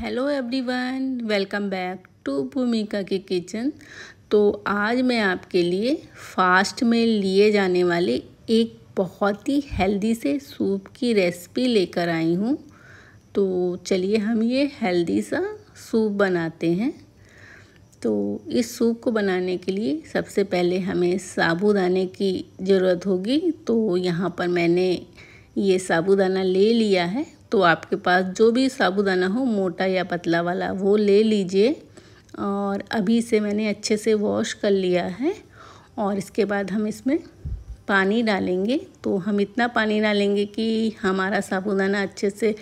hello everyone welcome back to Bhumika के kitchen तो आज मैं आपके लिए फास्ट में लिए जाने वाले एक बहुत ही हेल्दी से सूप की रेसिपी लेकर आई हूँ तो चलिए हम ये हेल्दी सा सूप बनाते हैं तो इस सूप को बनाने के लिए सबसे पहले हमें साबूदाने की ज़रूरत होगी तो यहाँ पर मैंने ये साबूदाना ले लिया है तो आपके पास जो भी साबुदाना हो मोटा या पतला वाला वो ले लीजिए और अभी इसे मैंने अच्छे से वॉश कर लिया है और इसके बाद हम इसमें पानी डालेंगे तो हम इतना पानी डालेंगे कि हमारा साबुदाना अच्छे से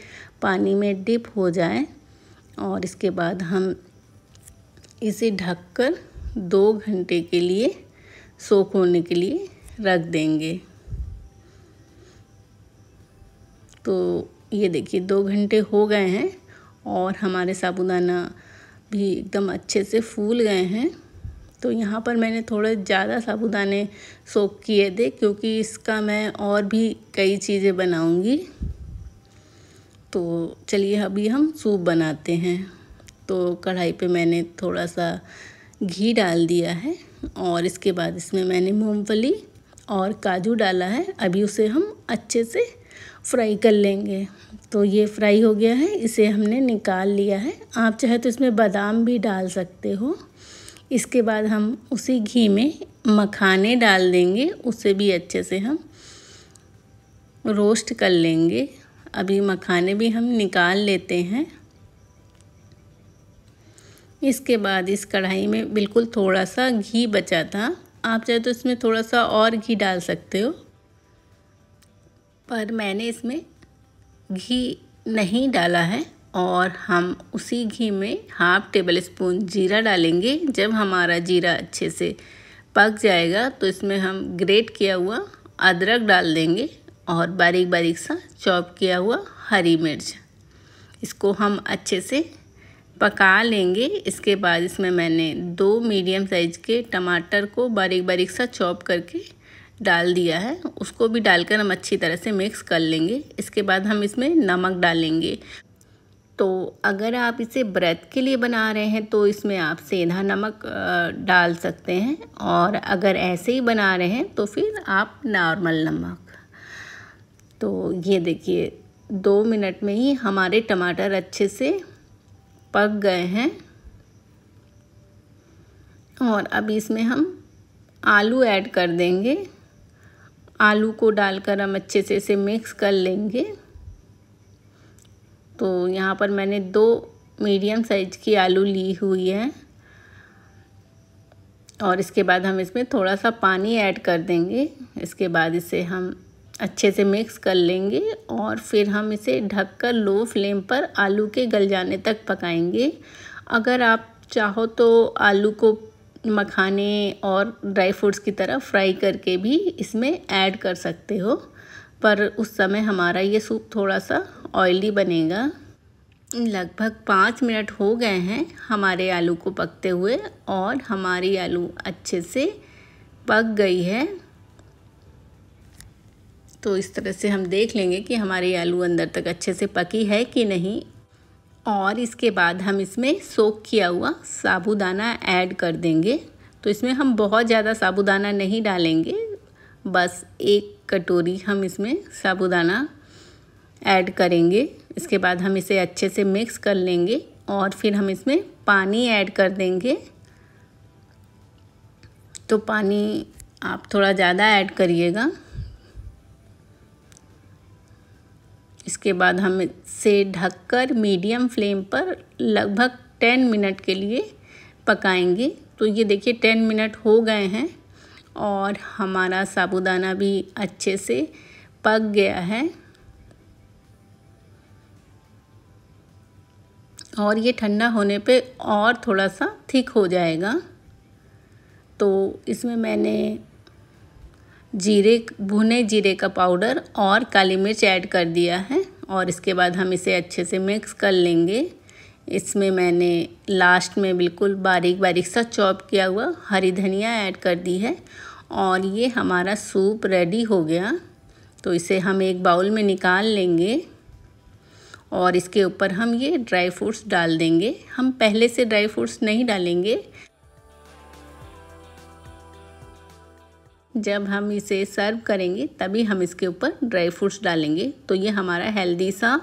पानी में डिप हो जाए और इसके बाद हम इसे ढककर दो घंटे के लिए सोख होने के लिए रख देंगे तो ये देखिए दो घंटे हो गए हैं और हमारे साबुदाना भी एकदम अच्छे से फूल गए हैं तो यहाँ पर मैंने थोड़े ज़्यादा साबुदाने सोक किए थे क्योंकि इसका मैं और भी कई चीज़ें बनाऊँगी तो चलिए अभी हम सूप बनाते हैं तो कढ़ाई पे मैंने थोड़ा सा घी डाल दिया है और इसके बाद इसमें मैंने मूंगफली और काजू डाला है अभी उसे हम अच्छे से फ्राई कर लेंगे तो ये फ्राई हो गया है इसे हमने निकाल लिया है आप चाहे तो इसमें बादाम भी डाल सकते हो इसके बाद हम उसी घी में मखाने डाल देंगे उसे भी अच्छे से हम रोस्ट कर लेंगे अभी मखाने भी हम निकाल लेते हैं इसके बाद इस कढ़ाई में बिल्कुल थोड़ा सा घी बचा था आप चाहे तो इसमें थोड़ा सा और घी डाल सकते हो पर मैंने इसमें घी नहीं डाला है और हम उसी घी में हाफ टेबल स्पून जीरा डालेंगे जब हमारा जीरा अच्छे से पक जाएगा तो इसमें हम ग्रेट किया हुआ अदरक डाल देंगे और बारीक बारीक सा चॉप किया हुआ हरी मिर्च इसको हम अच्छे से पका लेंगे इसके बाद इसमें मैंने दो मीडियम साइज़ के टमाटर को बारीक बारीक सा चॉप करके डाल दिया है उसको भी डालकर हम अच्छी तरह से मिक्स कर लेंगे इसके बाद हम इसमें नमक डालेंगे तो अगर आप इसे व्रत के लिए बना रहे हैं तो इसमें आप सेंधा नमक डाल सकते हैं और अगर ऐसे ही बना रहे हैं तो फिर आप नॉर्मल नमक तो ये देखिए दो मिनट में ही हमारे टमाटर अच्छे से पक गए हैं और अब इसमें हम आलू ऐड कर देंगे आलू को डालकर हम अच्छे से इसे मिक्स कर लेंगे तो यहाँ पर मैंने दो मीडियम साइज की आलू ली हुई है और इसके बाद हम इसमें थोड़ा सा पानी ऐड कर देंगे इसके बाद इसे हम अच्छे से मिक्स कर लेंगे और फिर हम इसे ढककर लो फ्लेम पर आलू के गल जाने तक पकाएंगे अगर आप चाहो तो आलू को मखाने और ड्राई फ्रूट्स की तरह फ्राई करके भी इसमें ऐड कर सकते हो पर उस समय हमारा ये सूप थोड़ा सा ऑयली बनेगा लगभग पाँच मिनट हो गए हैं हमारे आलू को पकते हुए और हमारी आलू अच्छे से पक गई है तो इस तरह से हम देख लेंगे कि हमारी आलू अंदर तक अच्छे से पकी है कि नहीं और इसके बाद हम इसमें सोख किया हुआ साबूदाना ऐड कर देंगे तो इसमें हम बहुत ज़्यादा साबूदाना नहीं डालेंगे बस एक कटोरी हम इसमें साबूदाना ऐड करेंगे इसके बाद हम इसे अच्छे से मिक्स कर लेंगे और फिर हम इसमें पानी ऐड कर देंगे तो पानी आप थोड़ा ज़्यादा ऐड करिएगा इसके बाद हम इसे ढककर मीडियम फ्लेम पर लगभग टेन मिनट के लिए पकाएंगे तो ये देखिए टेन मिनट हो गए हैं और हमारा साबुदाना भी अच्छे से पक गया है और ये ठंडा होने पे और थोड़ा सा थिक हो जाएगा तो इसमें मैंने जीरे भुने जीरे का पाउडर और काली मिर्च ऐड कर दिया है और इसके बाद हम इसे अच्छे से मिक्स कर लेंगे इसमें मैंने लास्ट में बिल्कुल बारीक बारीक सा चॉप किया हुआ हरी धनिया ऐड कर दी है और ये हमारा सूप रेडी हो गया तो इसे हम एक बाउल में निकाल लेंगे और इसके ऊपर हम ये ड्राई फ्रूट्स डाल देंगे हम पहले से ड्राई फ्रूट्स नहीं डालेंगे जब हम इसे सर्व करेंगे तभी हम इसके ऊपर ड्राई फ्रूट्स डालेंगे तो ये हमारा हेल्दी सा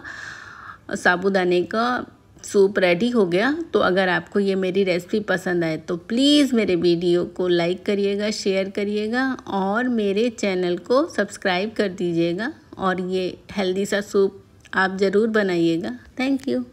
साबुदाने का सूप रेडी हो गया तो अगर आपको ये मेरी रेसिपी पसंद आए तो प्लीज़ मेरे वीडियो को लाइक करिएगा शेयर करिएगा और मेरे चैनल को सब्सक्राइब कर दीजिएगा और ये हेल्दी सा सूप आप ज़रूर बनाइएगा थैंक यू